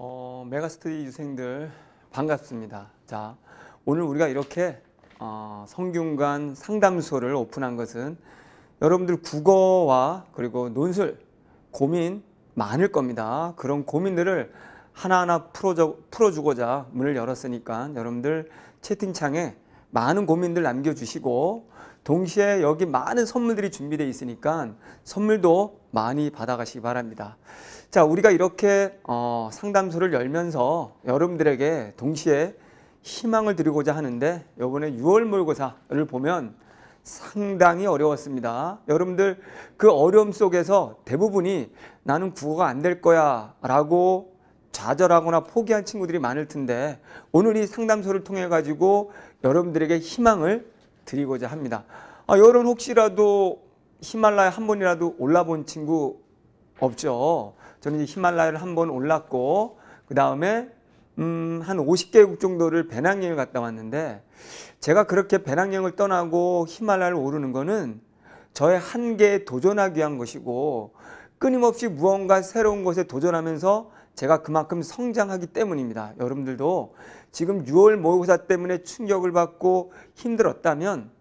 어, 메가스터디 유생들 반갑습니다. 자, 오늘 우리가 이렇게 어, 성균관 상담소를 오픈한 것은 여러분들 국어와 그리고 논술 고민 많을 겁니다. 그런 고민들을 하나하나 풀어주, 고자 문을 열었으니까 여러분들 채팅창에 많은 고민들 남겨주시고 동시에 여기 많은 선물들이 준비되어 있으니까 선물도 많이 받아가시기 바랍니다. 자, 우리가 이렇게 어, 상담소를 열면서 여러분들에게 동시에 희망을 드리고자 하는데 이번에 6월 모의고사를 보면 상당히 어려웠습니다. 여러분들 그 어려움 속에서 대부분이 나는 국어가 안 될 거야 라고 좌절하거나 포기한 친구들이 많을 텐데 오늘 이 상담소를 통해 가지고 여러분들에게 희망을 드리고자 합니다. 아, 여러분 혹시라도 히말라야 한 번이라도 올라본 친구 없죠? 저는 이제 히말라야를 한 번 올랐고 그 다음에 음, 한 50개국 정도를 배낭여행을 갔다 왔는데 제가 그렇게 배낭여행을 떠나고 히말라야를 오르는 거는 저의 한계에 도전하기 위한 것이고 끊임없이 무언가 새로운 것에 도전하면서 제가 그만큼 성장하기 때문입니다. 여러분들도 지금 6월 모의고사 때문에 충격을 받고 힘들었다면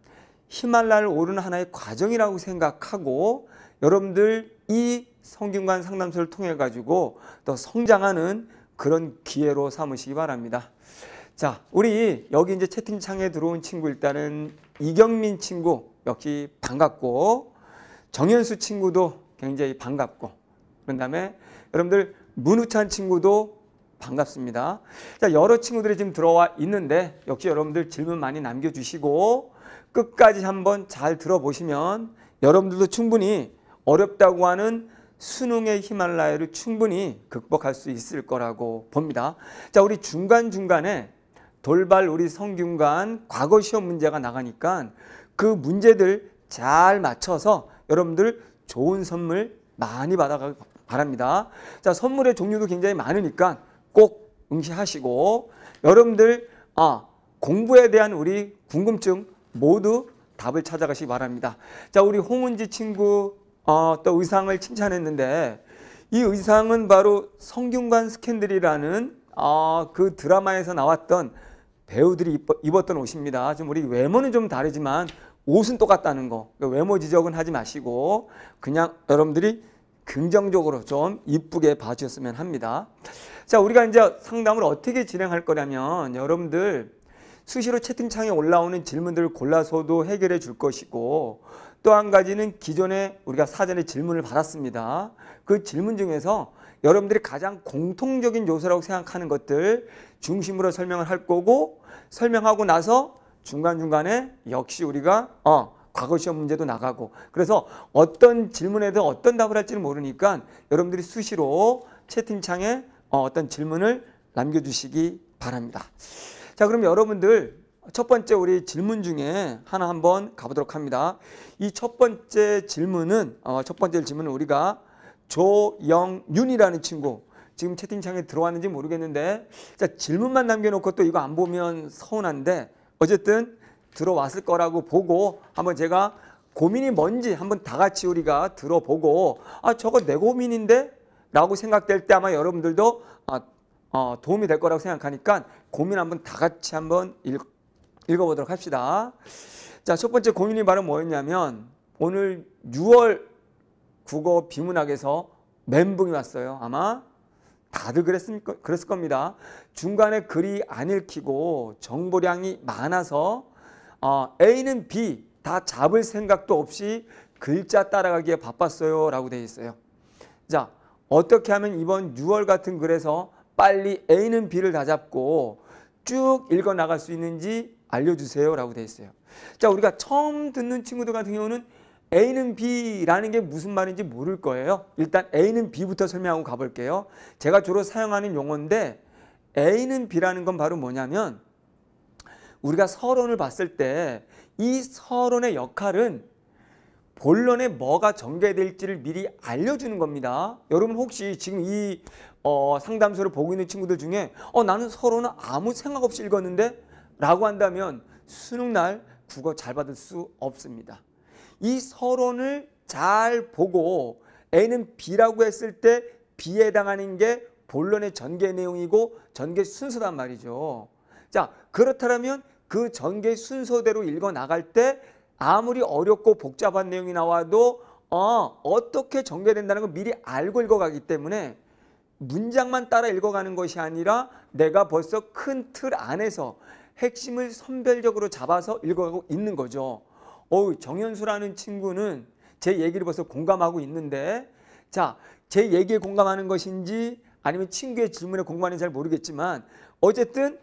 히말라를 오르는 하나의 과정이라고 생각하고 여러분들 이 성균관 상담소를 통해 가지고 더 성장하는 그런 기회로 삼으시기 바랍니다. 자, 우리 여기 이제 채팅창에 들어온 친구 일단은 이경민 친구 역시 반갑고 정현수 친구도 굉장히 반갑고 그런 다음에 여러분들 문우찬 친구도 반갑습니다. 자, 여러 친구들이 지금 들어와 있는데 역시 여러분들 질문 많이 남겨주시고 끝까지 한번 잘 들어보시면 여러분들도 충분히 어렵다고 하는 수능의 히말라야를 충분히 극복할 수 있을 거라고 봅니다. 자, 우리 중간중간에 돌발 우리 성균관 과거 시험 문제가 나가니까 그 문제들 잘 맞춰서 여러분들 좋은 선물 많이 받아가, 바랍니다. 자, 선물의 종류도 굉장히 많으니까 꼭 응시하시고 여러분들 아, 공부에 대한 우리 궁금증 모두 답을 찾아가시기 바랍니다. 자, 우리 홍은지 친구 어, 또 의상을 칭찬했는데 이 의상은 바로 성균관 스캔들이라는 어, 그 드라마에서 나왔던 배우들이 입었던 옷입니다. 지금 우리 외모는 좀 다르지만 옷은 똑같다는 거. 그러니까 외모 지적은 하지 마시고 그냥 여러분들이 긍정적으로 좀 이쁘게 봐주셨으면 합니다. 자, 우리가 이제 상담을 어떻게 진행할 거냐면 여러분들 수시로 채팅창에 올라오는 질문들을 골라서도 해결해 줄 것이고 또 한 가지는 기존에 우리가 사전에 질문을 받았습니다. 그 질문 중에서 여러분들이 가장 공통적인 요소라고 생각하는 것들 중심으로 설명을 할 거고 설명하고 나서 중간중간에 역시 우리가 어 과거 시험 문제도 나가고 그래서 어떤 질문에 대 어떤 답을 할지는 모르니까 여러분들이 수시로 채팅창에 어, 어떤 질문을 남겨주시기 바랍니다. 자 그럼 여러분들 첫 번째 우리 질문 중에 하나 한번 가보도록 합니다. 이 첫 번째 질문은 어, 첫 번째 질문은 우리가 조영윤이라는 친구 지금 채팅창에 들어왔는지 모르겠는데 자 질문만 남겨놓고 또 이거 안 보면 서운한데 어쨌든 들어왔을 거라고 보고 한번 제가 고민이 뭔지 한번 다 같이 우리가 들어보고 아 저거 내 고민인데 라고 생각될 때 아마 여러분들도 아, 어, 도움이 될 거라고 생각하니까 고민 한번 다 같이 한번 읽, 읽어보도록 합시다. 자, 첫 번째 고민이 바로 뭐였냐면 오늘 6월 국어 비문학에서 멘붕이 왔어요. 아마 다들 그랬을, 그랬을 겁니다. 중간에 글이 안 읽히고 정보량이 많아서 어, A는 B 다 잡을 생각도 없이 글자 따라가기에 바빴어요 라고 돼 있어요. 자 어떻게 하면 이번 6월 같은 글에서 빨리 A는 B를 다 잡고 쭉 읽어 나갈 수 있는지 알려주세요 라고 돼 있어요. 자 우리가 처음 듣는 친구들 같은 경우는 A는 B라는 게 무슨 말인지 모를 거예요. 일단 A는 B부터 설명하고 가볼게요. 제가 주로 사용하는 용어인데 A는 B라는 건 바로 뭐냐면 우리가 서론을 봤을 때 이 서론의 역할은 본론에 뭐가 전개될지를 미리 알려주는 겁니다. 여러분 혹시 지금 이 어, 상담소를 보고 있는 친구들 중에 어, 나는 서론은 아무 생각 없이 읽었는데 라고 한다면 수능날 국어 잘 받을 수 없습니다. 이 서론을 잘 보고 A는 B라고 했을 때 B에 해당하는 게 본론의 전개 내용이고 전개 순서란 말이죠. 자, 그렇다면 그 전개 순서대로 읽어 나갈 때 아무리 어렵고 복잡한 내용이 나와도 어, 어떻게 전개된다는 걸 미리 알고 읽어가기 때문에 문장만 따라 읽어가는 것이 아니라 내가 벌써 큰 틀 안에서 핵심을 선별적으로 잡아서 읽어가고 있는 거죠. 어우 정현수라는 친구는 제 얘기를 벌써 공감하고 있는데 자 제 얘기에 공감하는 것인지 아니면 친구의 질문에 공감하는지 잘 모르겠지만 어쨌든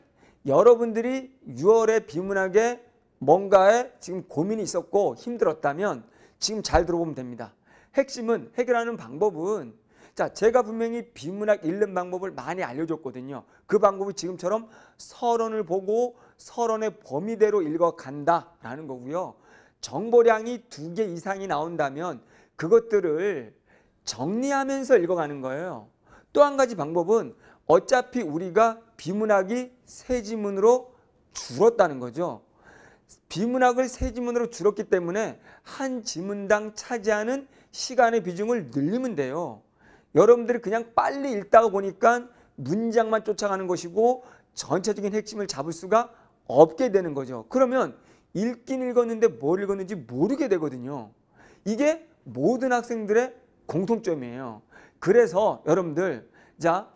여러분들이 6월에 비문학에 뭔가에 지금 고민이 있었고 힘들었다면 지금 잘 들어보면 됩니다. 핵심은 해결하는 방법은 자 제가 분명히 비문학 읽는 방법을 많이 알려줬거든요. 그 방법이 지금처럼 서론을 보고 서론의 범위대로 읽어간다라는 거고요. 정보량이 두 개 이상이 나온다면 그것들을 정리하면서 읽어가는 거예요. 또 한 가지 방법은 어차피 우리가 비문학이 세지문으로 줄었다는 거죠. 비문학을 세지문으로 줄었기 때문에 한 지문당 차지하는 시간의 비중을 늘리면 돼요. 여러분들이 그냥 빨리 읽다가 보니까 문장만 쫓아가는 것이고 전체적인 핵심을 잡을 수가 없게 되는 거죠. 그러면 읽긴 읽었는데 뭘 읽었는지 모르게 되거든요. 이게 모든 학생들의 공통점이에요. 그래서 여러분들 자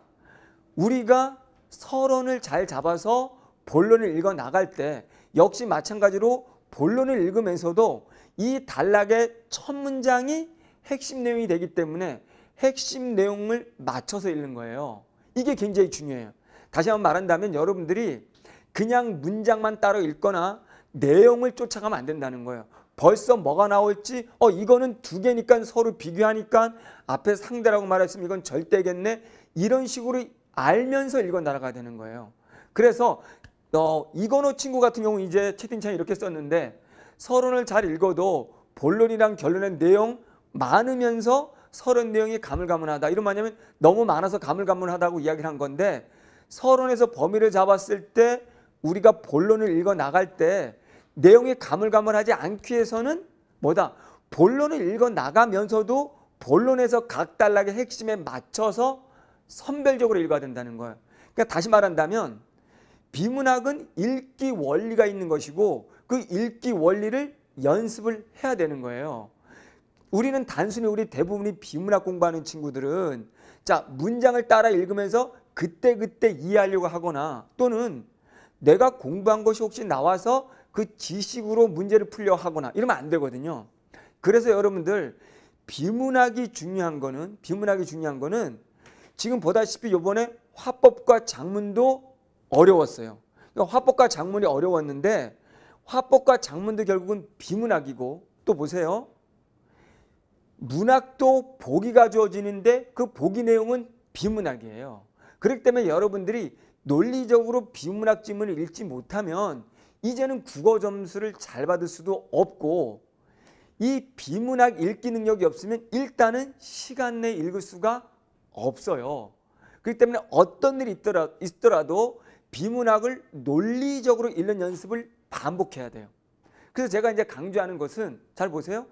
우리가 서론을 잘 잡아서 본론을 읽어 나갈 때 역시 마찬가지로 본론을 읽으면서도 이 단락의 첫 문장이 핵심 내용이 되기 때문에 핵심 내용을 맞춰서 읽는 거예요. 이게 굉장히 중요해요. 다시 한번 말한다면 여러분들이 그냥 문장만 따로 읽거나 내용을 쫓아가면 안 된다는 거예요. 벌써 뭐가 나올지 어 이거는 두 개니까 서로 비교하니까 앞에 상대라고 말했으면 이건 절대겠네 이런 식으로 알면서 읽어 나가야 되는 거예요. 그래서 어, 이건호 친구 같은 경우 이제 채팅창에 이렇게 썼는데 서론을 잘 읽어도 본론이랑 결론의 내용 많으면서 서론 내용이 가물가물하다. 이런 말이냐면 너무 많아서 가물가물하다고 이야기를 한 건데 서론에서 범위를 잡았을 때 우리가 본론을 읽어 나갈 때 내용이 가물가물하지 않기 위해서는 뭐다? 본론을 읽어 나가면서도 본론에서 각 단락의 핵심에 맞춰서 선별적으로 읽어야 된다는 거예요. 그러니까 다시 말한다면 비문학은 읽기 원리가 있는 것이고 그 읽기 원리를 연습을 해야 되는 거예요. 우리는 단순히 우리 대부분이 비문학 공부하는 친구들은 자 문장을 따라 읽으면서 그때그때 그때 이해하려고 하거나 또는 내가 공부한 것이 혹시 나와서 그 지식으로 문제를 풀려 하거나 이러면 안 되거든요. 그래서 여러분들 비문학이 중요한 거는 비문학이 중요한 거는 지금 보다시피 요번에 화법과 작문도 어려웠어요. 그러니까 화법과 작문이 어려웠는데 화법과 작문도 결국은 비문학이고 또 보세요. 문학도 보기가 주어지는데 그 보기 내용은 비문학이에요. 그렇기 때문에 여러분들이 논리적으로 비문학 지문을 읽지 못하면 이제는 국어 점수를 잘 받을 수도 없고 이 비문학 읽기 능력이 없으면 일단은 시간 내에 읽을 수가 없어요. 그렇기 때문에 어떤 일이 있더라, 있더라도 비문학을 논리적으로 읽는 연습을 반복해야 돼요. 그래서 제가 이제 강조하는 것은 잘 보세요.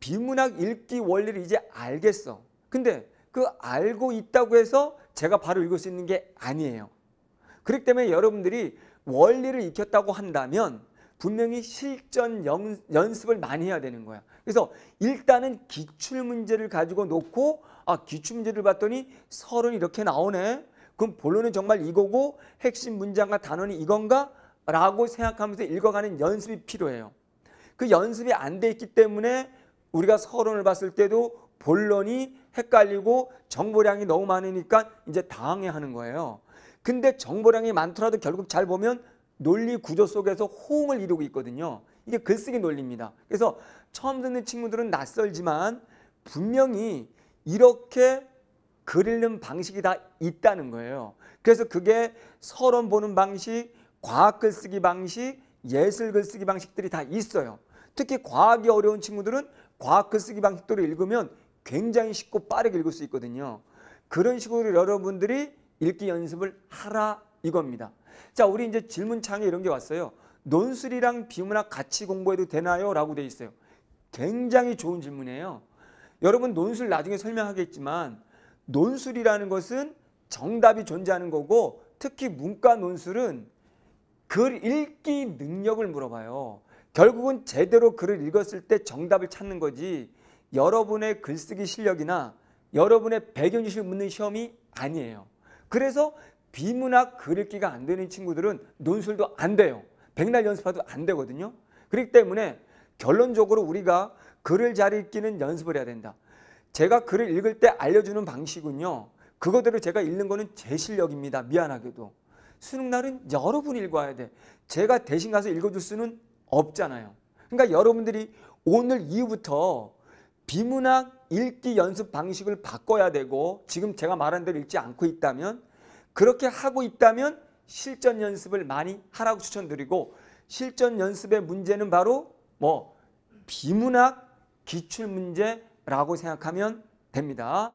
비문학 읽기 원리를 이제 알겠어. 근데 그 알고 있다고 해서 제가 바로 읽을 수 있는 게 아니에요. 그렇기 때문에 여러분들이 원리를 익혔다고 한다면 분명히 실전 연, 습을 많이 해야 되는 거야. 그래서 일단은 기출문제를 가지고 놓고 아 기출문제를 봤더니 서른 이렇게 나오네. 그럼 본론은 정말 이거고 핵심 문장과 단원이 이건가? 라고 생각하면서 읽어가는 연습이 필요해요. 그 연습이 안 돼 있기 때문에 우리가 서론을 봤을 때도 본론이 헷갈리고 정보량이 너무 많으니까 이제 당황해 하는 거예요. 근데 정보량이 많더라도 결국 잘 보면 논리 구조 속에서 호응을 이루고 있거든요. 이게 글쓰기 논리입니다. 그래서 처음 듣는 친구들은 낯설지만 분명히 이렇게 그리는 방식이 다 있다는 거예요. 그래서 그게 서론 보는 방식, 과학 글쓰기 방식, 예술 글쓰기 방식들이 다 있어요. 특히 과학이 어려운 친구들은 과학 글쓰기 방식대로 읽으면 굉장히 쉽고 빠르게 읽을 수 있거든요. 그런 식으로 여러분들이 읽기 연습을 하라 이겁니다. 자, 우리 이제 질문창에 이런 게 왔어요. 논술이랑 비문학 같이 공부해도 되나요? 라고 돼 있어요. 굉장히 좋은 질문이에요. 여러분 논술 나중에 설명하겠지만 논술이라는 것은 정답이 존재하는 거고 특히 문과 논술은 글 읽기 능력을 물어봐요. 결국은 제대로 글을 읽었을 때 정답을 찾는 거지 여러분의 글쓰기 실력이나 여러분의 배경지식을 묻는 시험이 아니에요. 그래서 비문학 글읽기가 안 되는 친구들은 논술도 안 돼요. 백날 연습해도 안 되거든요. 그렇기 때문에 결론적으로 우리가 글을 잘 읽기는 연습을 해야 된다. 제가 글을 읽을 때 알려주는 방식은요. 그거대로 제가 읽는 거는 제 실력입니다. 미안하게도. 수능날은 여러분이 읽어야 돼. 제가 대신 가서 읽어줄 수는 없잖아요. 그러니까 여러분들이 오늘 이후부터 비문학 읽기 연습 방식을 바꿔야 되고 지금 제가 말한 대로 읽지 않고 있다면 그렇게 하고 있다면 실전 연습을 많이 하라고 추천드리고 실전 연습의 문제는 바로 뭐 비문학 기출문제라고 생각하면 됩니다.